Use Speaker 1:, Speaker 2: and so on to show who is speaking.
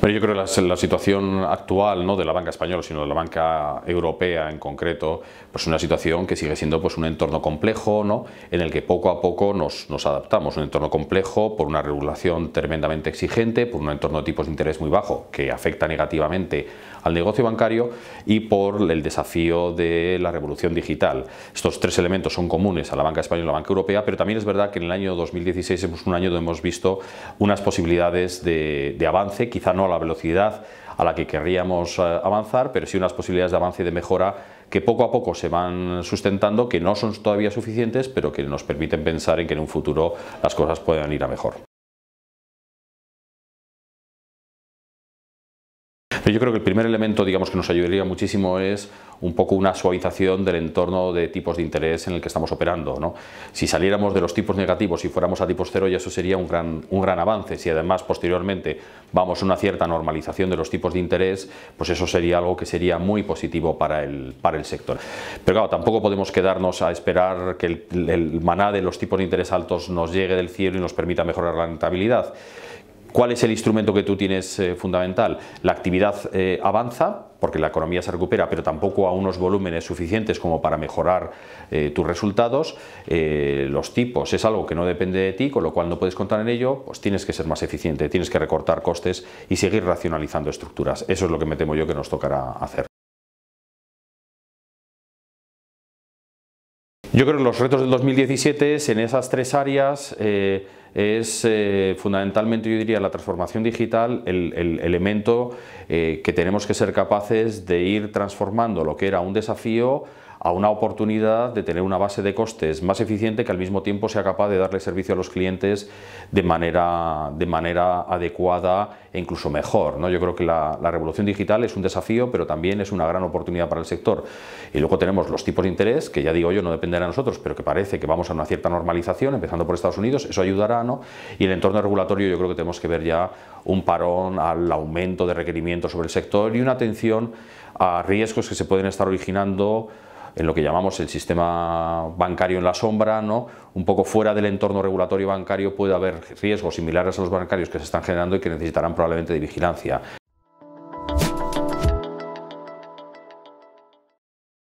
Speaker 1: Pero yo creo que la, situación
Speaker 2: actual, no de la banca española, sino de la banca europea en concreto, pues una situación que sigue siendo pues un entorno complejo, ¿no? en el que poco a poco nos, adaptamos. Un entorno complejo por una regulación tremendamente exigente, por un entorno de tipos de interés muy bajo que afecta negativamente al negocio bancario y por el desafío de la revolución digital. Estos tres elementos son comunes a la banca española y a la banca europea, pero también es verdad que en el año 2016 es un año donde hemos visto unas posibilidades de, de avance, quizá no la velocidad a la que querríamos eh, avanzar, pero sí unas posibilidades de avance y de mejora que poco a poco se van sustentando, que no son todavía suficientes, pero que nos permiten pensar en que en un futuro las cosas puedan ir a mejor. yo creo que el primer elemento, digamos, que nos ayudaría muchísimo es un poco una suavización del entorno de tipos de interés en el que estamos operando. ¿no? Si saliéramos de los tipos negativos y fuéramos a tipos cero, ya eso sería un gran, un gran avance. Si además posteriormente vamos a una cierta normalización de los tipos de interés, pues eso sería algo que sería muy positivo para el, para el sector. Pero claro, tampoco podemos quedarnos a esperar que el maná de los tipos de interés altos nos llegue del cielo y nos permita mejorar la rentabilidad ¿Cuál es el instrumento que tú tienes eh, fundamental? La actividad eh, avanza, porque la economía se recupera, pero tampoco a unos volúmenes suficientes como para mejorar eh, tus resultados. los tipos es algo que no depende de ti, con lo cual no puedes contar en ello, pues tienes que ser más eficiente, tienes que recortar costes y seguir racionalizando estructuras. Eso es lo que
Speaker 1: me temo yo que nos tocará hacer.
Speaker 2: Yo creo que los retos del 2017 en esas tres áreas es eh, fundamentalmente, yo diría, la transformación digital, el, elemento eh, que tenemos que ser capaces de ir transformando lo que era un desafío a una oportunidad de tener una base de costes más eficiente que al mismo tiempo sea capaz de darle servicio a los clientes de manera, de manera adecuada e incluso mejor. ¿no? Yo creo que la, revolución digital es un desafío, pero también es una gran oportunidad para el sector. Y luego tenemos los tipos de interés, que ya digo yo, no dependerá de nosotros, pero que parece que vamos a una cierta normalización, empezando por Estados Unidos. Eso ayudará y el entorno regulatorio yo creo que tenemos que ver ya un parón al aumento de requerimientos sobre el sector y una atención a riesgos que se pueden estar originando en lo que llamamos el sistema bancario en la sombra, un poco fuera del entorno regulatorio bancario puede haber riesgos similares a los bancarios que se están generando y que necesitarán probablemente de vigilancia.